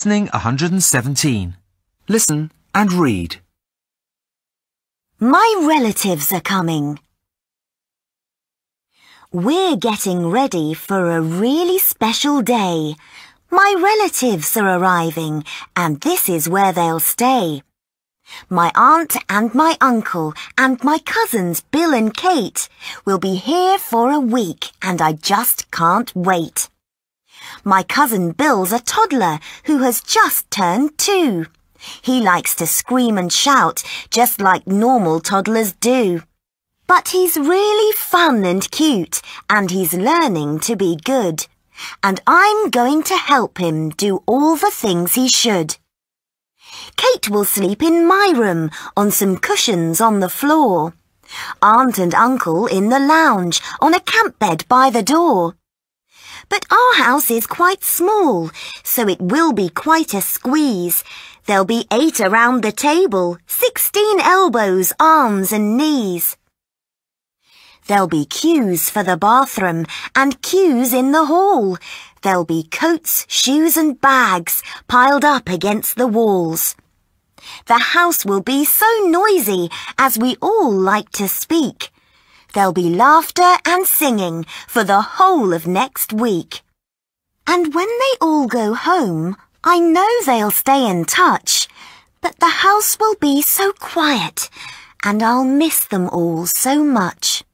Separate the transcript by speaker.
Speaker 1: Listening 117. Listen and read. My relatives are coming. We're getting ready for a really special day. My relatives are arriving and this is where they'll stay. My aunt and my uncle and my cousins Bill and Kate will be here for a week and I just can't wait. My cousin Bill's a toddler who has just turned two. He likes to scream and shout just like normal toddlers do. But he's really fun and cute and he's learning to be good. And I'm going to help him do all the things he should. Kate will sleep in my room on some cushions on the floor. Aunt and uncle in the lounge on a camp bed by the door. But house is quite small, so it will be quite a squeeze. There'll be eight around the table, sixteen elbows, arms and knees. There'll be queues for the bathroom and queues in the hall. There'll be coats, shoes and bags piled up against the walls. The house will be so noisy as we all like to speak. There'll be laughter and singing for the whole of next week. And when they all go home, I know they'll stay in touch, but the house will be so quiet, and I'll miss them all so much.